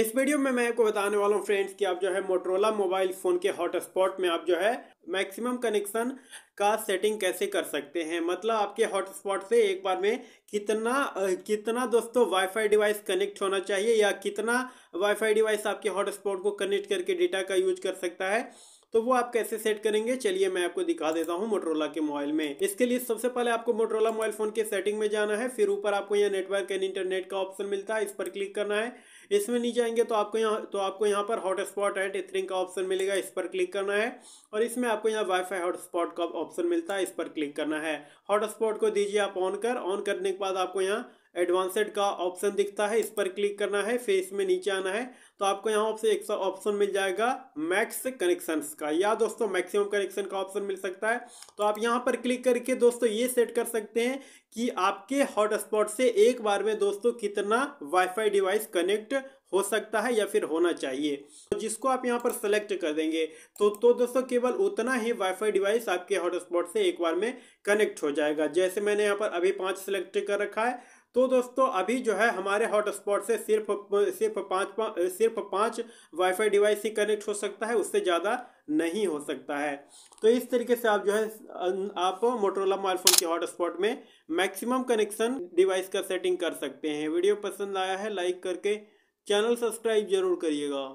इस वीडियो में मैं आपको बताने वाला हूँ फ्रेंड्स कि आप जो है मोटरोला मोबाइल फ़ोन के हॉटस्पॉट में आप जो है मैक्सिमम कनेक्शन का सेटिंग कैसे कर सकते हैं मतलब आपके हॉटस्पॉट से एक बार में कितना कितना दोस्तों वाईफाई डिवाइस कनेक्ट होना चाहिए या कितना वाईफाई डिवाइस आपके हॉटस्पॉट को कनेक्ट करके डेटा का यूज कर सकता है तो वो आप कैसे सेट करेंगे चलिए मैं आपको दिखा देता हूँ मोटरोला के मोबाइल में इसके लिए सबसे पहले आपको मोटरोला मोबाइल फोन के सेटिंग में जाना है फिर ऊपर आपको यहाँ नेटवर्क एंड इंटरनेट का ऑप्शन मिलता है इस पर क्लिक करना है इसमें नहीं जाएंगे तो आपको यहाँ तो आपको यहाँ पर हॉटस्पॉट एंड एथरिंग का ऑप्शन मिलेगा इस पर क्लिक करना है और इसमें आपको यहाँ वाईफाई हॉटस्पॉट का ऑप्शन मिलता है इस पर क्लिक करना है हॉटस्पॉट को दीजिए आप ऑन कर ऑन करने के बाद आपको यहाँ एडवांसड का ऑप्शन दिखता है इस पर क्लिक करना है फेस में नीचे आना है तो आपको यहाँ आपसे एक ऑप्शन मिल जाएगा मैक्स कनेक्शंस का या दोस्तों मैक्सिमम कनेक्शन का ऑप्शन मिल सकता है तो आप यहाँ पर क्लिक करके दोस्तों ये सेट कर सकते हैं कि आपके हॉटस्पॉट से एक बार में दोस्तों कितना वाईफाई डिवाइस कनेक्ट हो सकता है या फिर होना चाहिए तो जिसको आप यहाँ पर सेलेक्ट कर देंगे तो तो दोस्तों केवल उतना ही वाईफाई डिवाइस आपके हॉटस्पॉट से एक बार में कनेक्ट हो जाएगा जैसे मैंने यहाँ पर अभी पाँच सेलेक्ट कर रखा है तो दोस्तों अभी जो है हमारे हॉटस्पॉट से सिर्फ सिर्फ पाँच पा, सिर्फ पाँच वाईफाई डिवाइस ही कनेक्ट हो सकता है उससे ज़्यादा नहीं हो सकता है तो इस तरीके से आप जो है आप मोटरोला मोबाइल फोन के हॉटस्पॉट में मैक्सिमम कनेक्शन डिवाइस का सेटिंग कर सकते हैं वीडियो पसंद आया है लाइक करके चैनल सब्सक्राइब जरूर करिएगा